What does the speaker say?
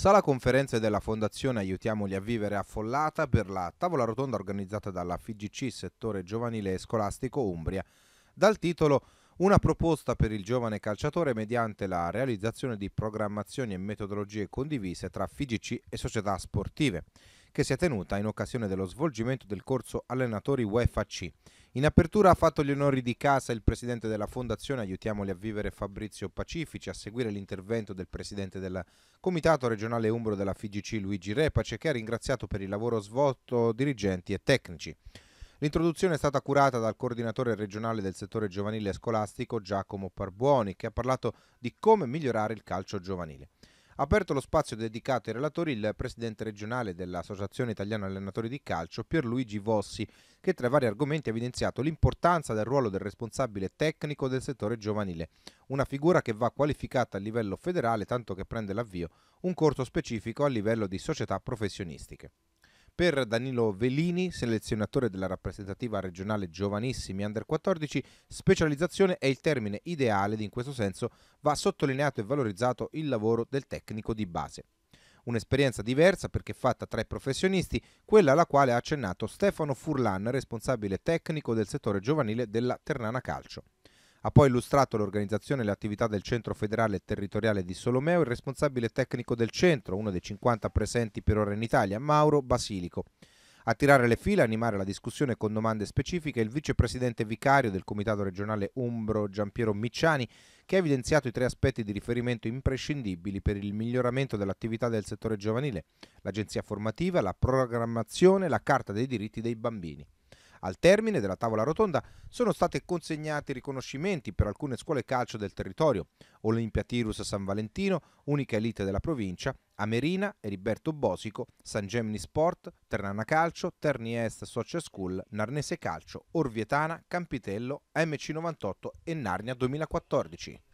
Sala conferenze della Fondazione Aiutiamoli a vivere affollata per la tavola rotonda organizzata dalla FGC settore giovanile e scolastico Umbria. Dal titolo una proposta per il giovane calciatore mediante la realizzazione di programmazioni e metodologie condivise tra FGC e società sportive, che si è tenuta in occasione dello svolgimento del corso allenatori UEFA C in apertura ha fatto gli onori di casa il presidente della Fondazione Aiutiamoli a Vivere Fabrizio Pacifici, a seguire l'intervento del presidente del Comitato regionale Umbro della FIGC Luigi Repace, che ha ringraziato per il lavoro svolto dirigenti e tecnici. L'introduzione è stata curata dal coordinatore regionale del settore giovanile scolastico Giacomo Parbuoni, che ha parlato di come migliorare il calcio giovanile. Aperto lo spazio dedicato ai relatori il presidente regionale dell'Associazione Italiana Allenatori di Calcio Pierluigi Vossi, che tra i vari argomenti ha evidenziato l'importanza del ruolo del responsabile tecnico del settore giovanile, una figura che va qualificata a livello federale tanto che prende l'avvio un corso specifico a livello di società professionistiche. Per Danilo Velini, selezionatore della rappresentativa regionale giovanissimi under 14, specializzazione è il termine ideale ed in questo senso va sottolineato e valorizzato il lavoro del tecnico di base. Un'esperienza diversa perché fatta tra i professionisti, quella alla quale ha accennato Stefano Furlan, responsabile tecnico del settore giovanile della Ternana Calcio. Ha poi illustrato l'organizzazione e le attività del Centro Federale e Territoriale di Solomeo il responsabile tecnico del centro, uno dei 50 presenti per ora in Italia, Mauro Basilico. A tirare le fila e animare la discussione con domande specifiche il vicepresidente vicario del Comitato regionale Umbro Giampiero Micciani, che ha evidenziato i tre aspetti di riferimento imprescindibili per il miglioramento dell'attività del settore giovanile, l'agenzia formativa, la programmazione e la carta dei diritti dei bambini. Al termine della tavola rotonda sono stati consegnati riconoscimenti per alcune scuole calcio del territorio, Olimpia Tirus San Valentino, unica elite della provincia, Amerina, Eriberto Bosico, San Gemini Sport, Ternana Calcio, Terni Est Social School, Narnese Calcio, Orvietana, Campitello, MC98 e Narnia 2014.